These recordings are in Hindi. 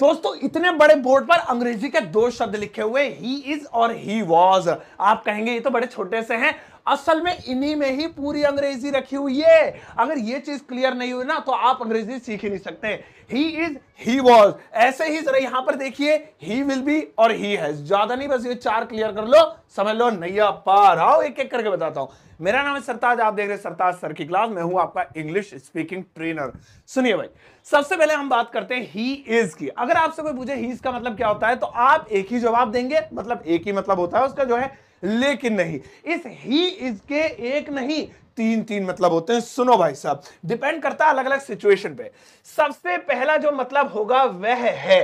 दोस्तों इतने बड़े बोर्ड पर अंग्रेजी के दो शब्द लिखे हुए ही इज और ही वॉज आप कहेंगे ये तो बड़े छोटे से हैं असल में इन्हीं में ही पूरी अंग्रेजी रखी हुई है अगर ये चीज क्लियर नहीं हुई ना तो आप अंग्रेजी सीख ही नहीं सकते ही इज ही वॉज ऐसे ही जरा यहां पर देखिए ही विल बी और ही हैज ज्यादा नहीं बस ये चार क्लियर कर लो समझ लो नैया पार आओ एक एक करके बताता हूं मेरा नाम है सरताज आप देख रहे हैं सरताज सर की क्लास मैं हूं आपका इंग्लिश स्पीकिंग ट्रेनर सुनिए भाई सबसे पहले हम बात करते हैं ही इज की अगर आपसे कोई पूछे ही इसका मतलब क्या होता है तो आप एक ही जवाब देंगे मतलब एक ही मतलब होता है उसका जो है लेकिन नहीं इस ही इसके एक नहीं तीन तीन मतलब होते हैं सुनो भाई साहब डिपेंड करता है अलग अलग सिचुएशन पे सबसे पहला जो मतलब होगा वह है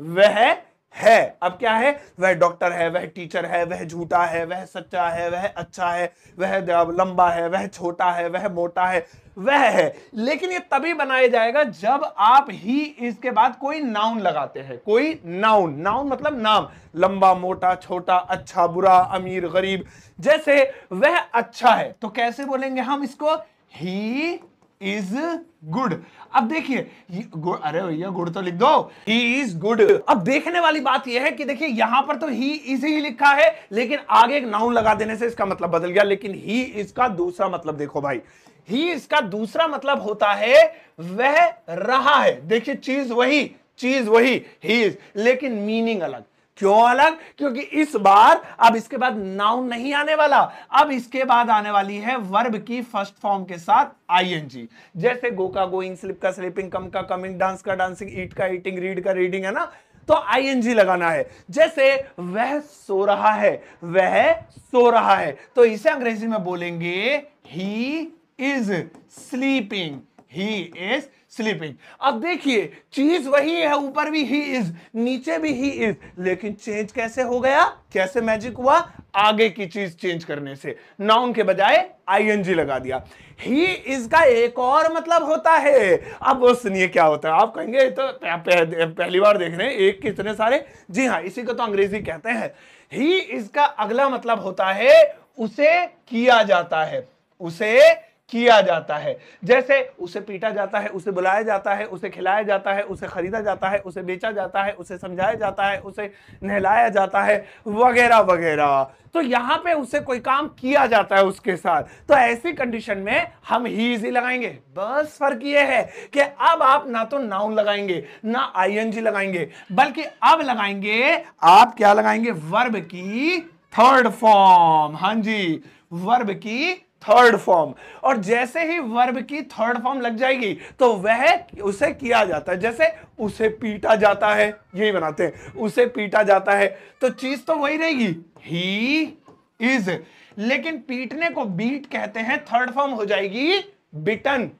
वह है अब क्या है वह डॉक्टर है वह टीचर है वह झूठा है वह सच्चा है वह अच्छा है वह लंबा है वह छोटा है वह मोटा है वह है लेकिन ये तभी बनाया जाएगा जब आप ही इसके बाद कोई नाउन लगाते हैं कोई नाउन नाउन मतलब नाम लंबा मोटा छोटा अच्छा बुरा अमीर गरीब जैसे वह अच्छा है तो कैसे बोलेंगे हम इसको ही इज गुड अब देखिए अरे भैया गुड तो लिख दो ही इज गुड अब देखने वाली बात यह है कि देखिए यहां पर तो ही इज ही लिखा है लेकिन आगे एक नाउन लगा देने से इसका मतलब बदल गया लेकिन ही इसका दूसरा मतलब देखो भाई ही इसका दूसरा मतलब होता है वह रहा है देखिए चीज वही चीज वही ही इज लेकिन मीनिंग अलग क्यों अलग क्योंकि इस बार अब इसके बाद नाउन नहीं आने वाला अब इसके बाद आने वाली है वर्ब की फर्स्ट फॉर्म के साथ आईएनजी जैसे गो का गोइंग स्लिप का स्लिपिंग कम का कमिंग डांस का डांसिंग ईट का ईटिंग रीड का रीडिंग है ना तो आईएनजी लगाना है जैसे वह सो रहा है वह सो रहा है तो इसे अंग्रेजी में बोलेंगे he is sleeping he is sleeping अब देखिए चीज वही है ऊपर भी ही इज नीचे भी ही इज लेकिन चेंज कैसे हो गया कैसे मैजिक हुआ आगे की चीज चेंज करने से नाउन के बजाय आईएनजी लगा दिया ही इज का एक और मतलब होता है अब वो सुनिए क्या होता है आप कहेंगे तो पह, पह, पहली बार देख रहे हैं एक के इतने सारे जी हाँ इसी को तो अंग्रेजी कहते हैं ही इसका अगला मतलब होता है उसे किया जाता है उसे किया जाता है जैसे उसे पीटा जाता है उसे बुलाया जाता है उसे खिलाया जाता है उसे खरीदा जाता है उसे बेचा जाता है उसे समझाया जाता है उसे नहलाया जाता है वगैरह वगैरह तो यहां पे उसे कोई काम किया जाता है उसके साथ तो ऐसी कंडीशन में हम ही इजी लगाएंगे बस फर्क यह है कि अब आप ना तो नाउन लगाएंगे ना आईएनजी लगाएंगे बल्कि अब लगाएंगे आप क्या लगाएंगे वर्ब की थर्ड फॉर्म हां जी वर्ब की थर्ड फॉर्म और जैसे ही वर्ब की थर्ड फॉर्म लग जाएगी तो वह उसे किया जाता है जैसे उसे पीटा जाता है यही बनाते हैं उसे पीटा जाता है तो चीज तो वही रहेगी ही इज लेकिन पीटने को बीट कहते हैं थर्ड फॉर्म हो जाएगी बिटन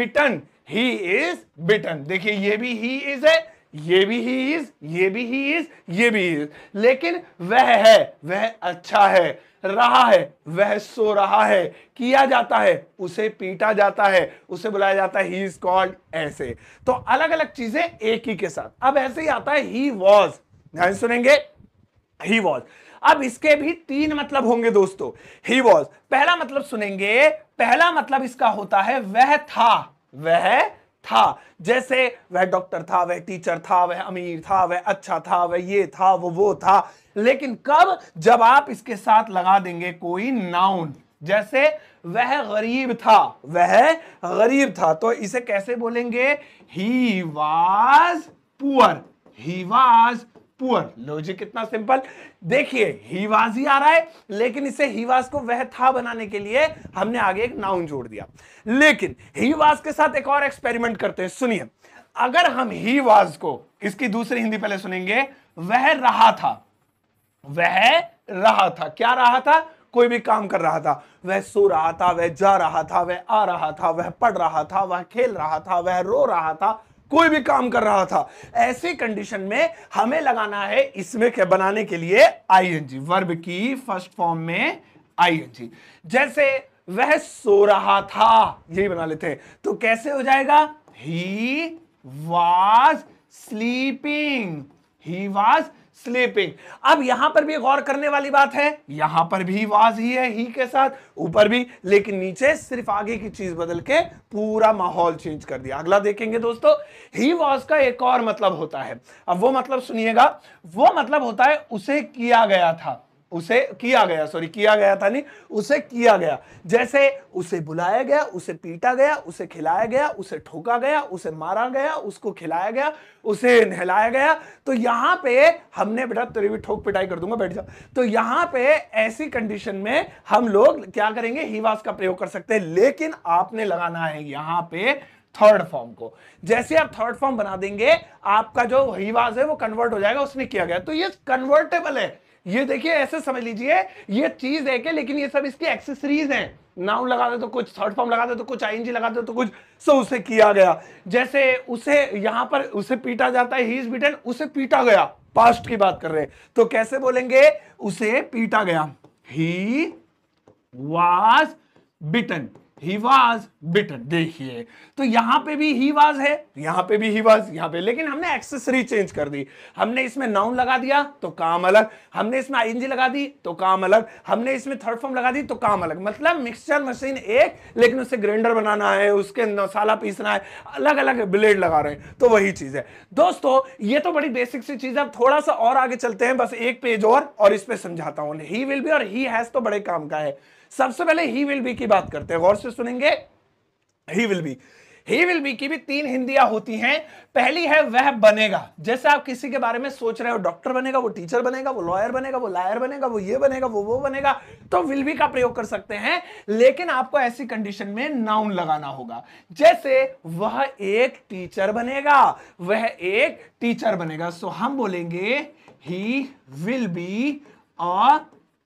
बिटन ही इज बिटन देखिए ये भी ही इज है ये भी ही इज ये भी ही इज ये भी इज लेकिन वह है वह अच्छा है रहा है वह सो रहा है किया जाता है उसे पीटा जाता है उसे बुलाया जाता है ही इज कॉल्ड ऐसे तो अलग अलग चीजें एक ही के साथ अब ऐसे ही आता है ही वॉज ध्यान सुनेंगे ही वॉज अब इसके भी तीन मतलब होंगे दोस्तों ही वॉज पहला मतलब सुनेंगे पहला मतलब इसका होता है वह था वह था जैसे वह डॉक्टर था वह टीचर था वह अमीर था वह अच्छा था वह ये था वो वो था लेकिन कब जब आप इसके साथ लगा देंगे कोई नाउन जैसे वह गरीब था वह गरीब था तो इसे कैसे बोलेंगे he was poor he was poor logic कितना सिंपल देखिए हीवाज ही आ रहा है लेकिन इसे हीवाज को वह था बनाने के लिए हमने आगे एक नाउन जोड़ दिया लेकिन हीवाज के साथ एक और एक्सपेरिमेंट करते हैं सुनिए अगर हम हीवाज को इसकी दूसरी हिंदी पहले सुनेंगे वह रहा था वह रहा था क्या रहा था कोई भी काम कर रहा था वह सो रहा था वह जा रहा था वह आ रहा था वह पढ़ रहा था वह खेल रहा था वह रो रहा था कोई भी काम कर रहा था ऐसी कंडीशन में हमें लगाना है इसमें क्या बनाने के लिए आईएनजी वर्ब की फर्स्ट फॉर्म में आईएनजी जैसे वह सो रहा था यही बना लेते हैं तो कैसे हो जाएगा he was sleeping he was sleeping अब यहां पर भी गौर करने वाली बात है यहां पर भी वाज ही है ही के साथ ऊपर भी लेकिन नीचे सिर्फ आगे की चीज बदल के पूरा माहौल चेंज कर दिया अगला देखेंगे दोस्तों ही वाज का एक और मतलब होता है अब वो मतलब सुनिएगा वो मतलब होता है उसे किया गया था उसे किया गया सॉरी किया गया था नहीं उसे किया गया जैसे उसे बुलाया गया उसे पीटा गया उसे खिलाया गया उसे ठोका गया उसे मारा गया उसको खिलाया गया उसे नहलाया गया तो यहां पे हमने बेटा तेरी भी ठोक पिटाई कर दूंगा बैठ जा तो यहां पे ऐसी कंडीशन में हम लोग क्या करेंगे हिवास का प्रयोग कर सकते हैं लेकिन आपने लगाना है यहां पर थर्ड फॉर्म को जैसे आप थर्ड फॉर्म बना देंगे आपका जो हिवास है वो कन्वर्ट हो जाएगा उसने किया गया तो ये कन्वर्टेबल है ये देखिए ऐसे समझ लीजिए ये चीज है लेकिन ये सब इसकी एक्सेसरीज हैं नाउन लगा दे तो कुछ थर्ड फॉर्म लगा दे तो कुछ आईएनजी लगा दे तो कुछ सो उसे किया गया जैसे उसे यहां पर उसे पीटा जाता है ही इज बिटन उसे पीटा गया पास्ट की बात कर रहे हैं तो कैसे बोलेंगे उसे पीटा गया he was bitten he was बिटन देखिए तो यहां पे भी ही वॉज है यहां पे भी ही वॉज यहां पे लेकिन हमने एक्सेसरी चेंज कर दी हमने इसमें नाउन लगा दिया तो काम अलग हमने इसमें आईएनजी लगा दी तो काम अलग हमने इसमें थर्ड फॉर्म लगा दी तो काम अलग मतलब मिक्सचर मशीन एक लेकिन उसे ग्राइंडर बनाना है उसके मसाला पीसना है अलग अलग ब्लेड लगा रहे हैं तो वही चीज है दोस्तों ये तो बड़ी बेसिक सी चीज है अब थोड़ा सा और आगे चलते हैं बस एक पेज और, और इस पे समझाता हूं ही विल बी और ही हैज तो बड़े काम का है सबसे पहले ही विल बी की बात करते हैं गौर से सुनेंगे he will be he will be की भी तीन हिंदियां होती हैं पहली है वह बनेगा जैसे आप किसी के बारे में सोच रहे हो डॉक्टर बनेगा वो टीचर बनेगा वो लॉयर बनेगा वो लायर बनेगा वो ये बनेगा वो वो बनेगा तो विल बी का प्रयोग कर सकते हैं लेकिन आपको ऐसी कंडीशन में नाउन लगाना होगा जैसे वह एक टीचर बनेगा वह एक टीचर बनेगा सो हम बोलेंगे he will be a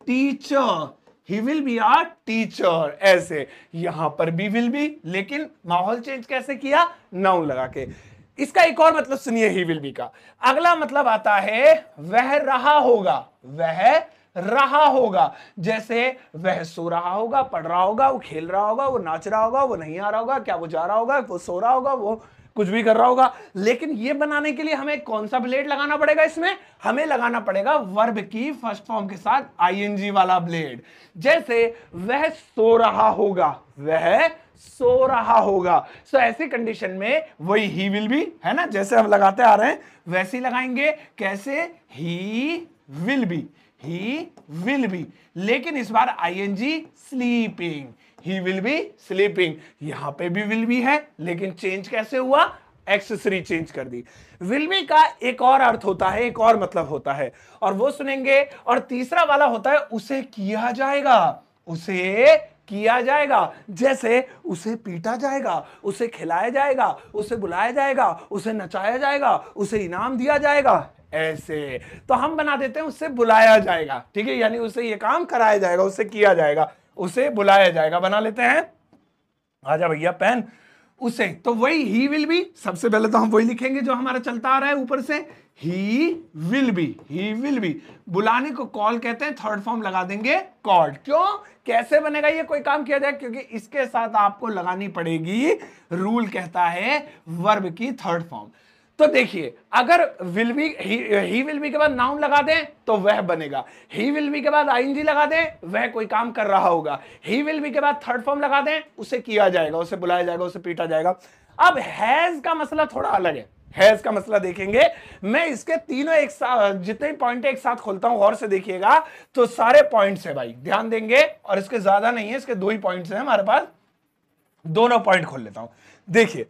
teacher he will be are teacher ऐसे यहां पर भी विल बी लेकिन माहौल चेंज कैसे किया नाउ लगा के इसका एक और मतलब सुनिए ही विल बी का अगला मतलब आता है वह रहा होगा वह रहा होगा जैसे वह सो रहा होगा पढ़ रहा होगा वो खेल रहा होगा वो नाच रहा होगा वो नहीं आ रहा होगा क्या वो जा रहा होगा वो सो रहा होगा वो कुछ भी कर रहा होगा लेकिन ये बनाने के लिए हमें कौन सा ब्लेड लगाना पड़ेगा इसमें हमें लगाना पड़ेगा वर्ब की फर्स्ट फॉर्म के साथ आईएनजी वाला ब्लेड जैसे वह सो रहा होगा वह सो रहा होगा सो so, ऐसी कंडीशन में वही ही विल भी है ना जैसे हम लगाते आ रहे हैं वैसे ही लगाएंगे कैसे he will be he will be लेकिन इस बार I N G sleeping he will be sleeping यहां पे भी विल बी है लेकिन चेंज कैसे हुआ एक्सेसरी चेंज कर दी विल बी का एक और अर्थ होता है एक और मतलब होता है और वो सुनेंगे और तीसरा वाला होता है उसे किया जाएगा उसे किया जाएगा जैसे उसे पीटा जाएगा उसे खिलाया जाएगा उसे बुलाया जाएगा उसे नचाया जाएगा उसे इनाम दिया जाएगा ऐसे तो हम बना देते हैं उससे बुलाया जाएगा ठीक है यानी उसे ये काम कराया जाएगा उसे किया जाएगा उसे बुलाया जाएगा बना लेते हैं आजा भैया पेन उसे तो वही ही विल बी सबसे पहले तो हम वही लिखेंगे जो हमारा चलता आ रहा है ऊपर से he will be he will be बुलाने को कॉल कहते हैं थर्ड फॉर्म लगा देंगे कॉल क्यों कैसे बनेगा ये कोई काम किया जाए क्योंकि इसके साथ आपको लगानी पड़ेगी रूल कहता है वर्ब की थर्ड फॉर्म तो देखिए अगर will be he will be के बाद नाउन लगा दें तो वह बनेगा ही विल बी के बाद आईएनजी लगा दें वह कोई काम कर रहा होगा ही विल बी के बाद थर्ड फॉर्म लगा दें उसे किया जाएगा उसे बुलाया जाएगा उसे पीटा जाएगा अब हैज का मसला थोड़ा अलग है हैज का मसला देखेंगे मैं इसके तीनों एक साथ जितने पॉइंट एक साथ खोलता हूं और से देखिएगा तो सारे पॉइंट्स है भाई ध्यान देंगे और इसके ज्यादा नहीं है इसके दो ही पॉइंट्स हैं हमारे पास दोनों पॉइंट खोल लेता हूं देखिए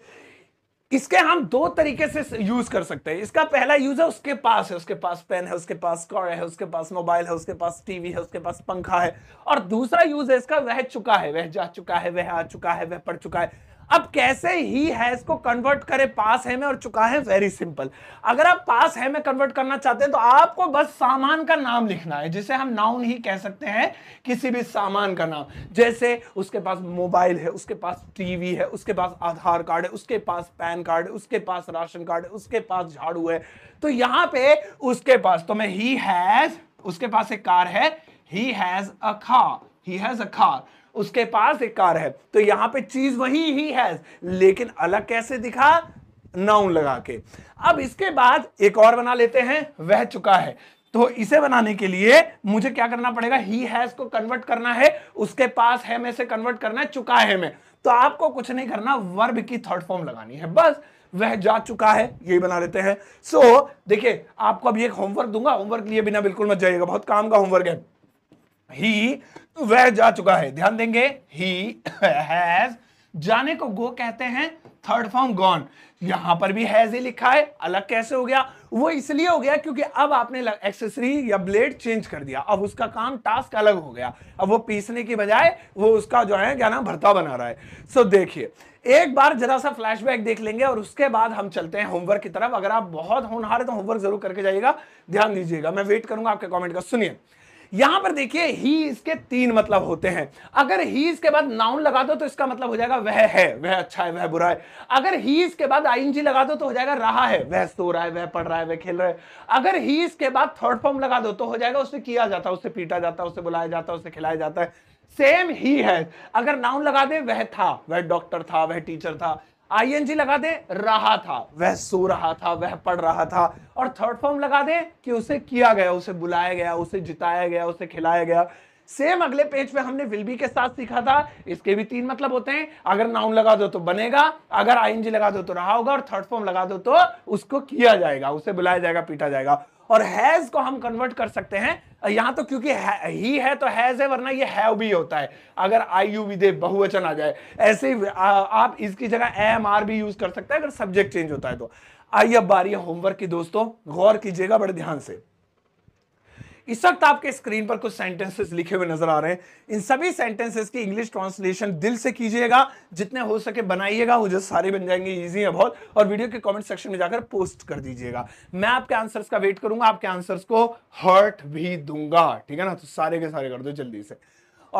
इसके हम दो तरीके से यूज कर सकते हैं इसका पहला यूज है उसके पास है उसके पास पेन है उसके पास कॉर है उसके पास मोबाइल है उसके पास टीवी है उसके पास पंखा है और दूसरा यूज है इसका वह चुका है वह जा चुका है वह आ चुका है वह पढ़ चुका है अब कैसे ही हैज को कन्वर्ट करें पास है में और चुका है वेरी सिंपल अगर आप पास है में कन्वर्ट करना चाहते हैं तो आपको बस सामान का नाम लिखना है जिसे हम नाउन ही कह सकते हैं किसी भी सामान का नाम जैसे उसके पास मोबाइल है उसके पास टीवी है उसके पास आधार कार्ड है उसके पास पैन कार्ड है उसके पास राशन कार्ड है उसके पास झाड़ू है तो यहां पर उसके पास तो मैं ही हैज उसके पास एक कार है ही हैज अ खा ही हैज अ कार उसके पास एक कार है तो यहां पे चीज वही ही है लेकिन अलग कैसे दिखा नाउन लगा के अब इसके बाद एक और बना लेते हैं वह चुका है तो इसे बनाने के लिए मुझे क्या करना पड़ेगा ही हैज को कन्वर्ट करना है उसके पास है मैं से कन्वर्ट करना है चुका है मैं तो आपको कुछ नहीं करना वर्ब की थर्ड फॉर्म लगानी है बस वह जा चुका है यही बना लेते हैं सो so, देखिए आपको अभी एक होमवर्क दूंगा होमवर्क लिए बिना बिल्कुल मत जाइएगा बहुत काम का होमवर्क है ही तो वह जा चुका है ध्यान देंगे ही हैज जाने को गो कहते हैं थर्ड फॉर्म गॉन यहां पर भी हैज ही लिखा है अलग कैसे हो गया वो इसलिए हो गया क्योंकि अब आपने एक्सेसरी या ब्लेड चेंज कर दिया अब उसका काम टास्क अलग हो गया अब वो पीसने की बजाय वो उसका जो है क्या नाम भरता बना रहा है सो so, देखिए एक बार जरा सा फ्लैशबैक देख लेंगे और उसके बाद हम चलते हैं होमवर्क की तरफ अगर आप बहुत होनहार है तो होमवर्क जरूर करके जाइएगा ध्यान दीजिएगा मैं वेट करूंगा आपके कॉमेंट का सुनिए यहां पर देखिए ही इसके तीन मतलब होते हैं अगर ही इसके बाद नाउन लगा दो तो इसका मतलब हो जाएगा वह है वह अच्छा है वह बुरा है अगर ही इसके बाद आईएनजी लगा दो तो हो जाएगा रहा है वह सो रहा है वह पढ़ रहा है वह खेल रहा है अगर ही इसके बाद थर्ड फॉर्म लगा दो तो हो जाएगा उसे किया जाता है उसे पीटा जाता है उसे बुलाया जाता है उसे खिलाया जाता है सेम ही है अगर नाउन लगा दे वह था वह डॉक्टर था वह टीचर था आईएनजी लगा दे रहा था वह सो रहा था वह पढ़ रहा था और थर्ड फॉर्म लगा दे कि उसे किया गया उसे बुलाया गया उसे जिताया गया उसे खिलाया गया सेम अगले पेज पे हमने विल बी के साथ सीखा था इसके भी तीन मतलब होते हैं अगर नाउन लगा दो तो बनेगा अगर आईएनजी लगा दो तो रहा होगा और थर्ड फॉर्म लगा दो तो उसको किया जाएगा उसे बुलाया जाएगा पीटा जाएगा और हैज को हम कन्वर्ट कर सकते हैं यहां तो क्योंकि ही है तो हैज है वरना ये हैव भी होता है अगर आई यू विधे बहुवचन आ जाए ऐसे ही आप इसकी जगह एम आर भी यूज कर सकते हैं अगर सब्जेक्ट चेंज होता है तो आइए अब बारी होमवर्क की दोस्तों गौर कीजिएगा बड़े ध्यान से इस वक्त आपके स्क्रीन पर कुछ सेंटेंसेस लिखे हुए नजर आ रहे हैं इन सभी सेंटेंसेस की इंग्लिश ट्रांसलेशन दिल से कीजिएगा जितने हो सके बनाइएगा मुझे सारे बन जाएंगे ईजी है बहुत और वीडियो के कॉमेंट सेक्शन में जाकर पोस्ट कर दीजिएगा मैं आपके आंसर्स का वेट करूंगा आपके आंसर्स को हर्ट भी दूंगा ठीक है ना तो सारे के सारे कर दो जल्दी से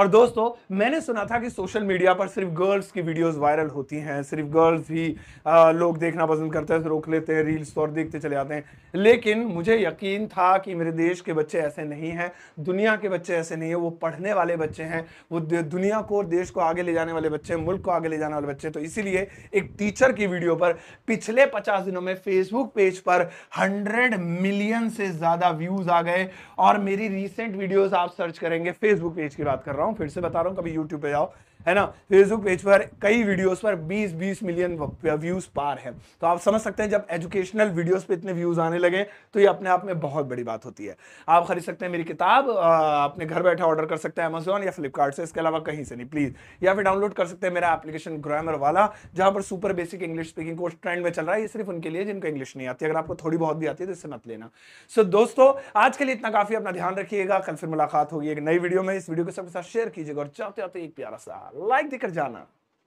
और दोस्तों मैंने सुना था कि सोशल मीडिया पर सिर्फ गर्ल्स की वीडियोस वायरल होती हैं सिर्फ गर्ल्स ही आ, लोग देखना पसंद करते हैं रोक लेते हैं रील्स और देखते चले जाते हैं लेकिन मुझे यकीन था कि मेरे देश के बच्चे ऐसे नहीं हैं दुनिया के बच्चे ऐसे नहीं हैं वो पढ़ने वाले बच्चे हैं वो दुनिया को और देश को आगे ले जाने वाले बच्चे हैं मुल्क को आगे ले जाने वाले बच्चे तो इसीलिए एक टीचर की वीडियो पर पिछले पचास दिनों में फेसबुक पेज पर हंड्रेड मिलियन से ज़्यादा व्यूज़ आ गए और मेरी रिसेंट वीडियोज़ आप सर्च करेंगे फेसबुक पेज की बात कर रहा हूँ रहा हूँ फिर से बता रहा हूँ कभी यूट्यूब पे जाओ है ना फेसबुक पेज पर कई वीडियोस पर 20-20 मिलियन व्यूज पार है तो आप समझ सकते हैं जब एजुकेशनल वीडियोस पे इतने व्यूज आने लगे तो ये अपने आप में बहुत बड़ी बात होती है आप खरीद सकते हैं मेरी किताब अपने घर बैठे ऑर्डर कर सकते हैं अमेजोन या फ्लिपकार्ट से इसके अलावा कहीं से नहीं प्लीज या फिर डाउनलोड कर सकते हैं मेरा एप्लीकेशन ग्रामर वाला जहां पर super basic English speaking course trend में चल रहा है ये सिर्फ उनके लिए जिनको इंग्लिश नहीं आती अगर आपको थोड़ी बहुत भी आती है तो इससे मत लेना सो दोस्तों आज के लिए इतना काफी अपना ध्यान रखिएगा कल फिर मुलाकात होगी एक नई वीडियो में इस वीडियो को सबके साथ शेयर कीजिएगा और चाहते आते तो एक प्यारा सा लाइक देकर जाना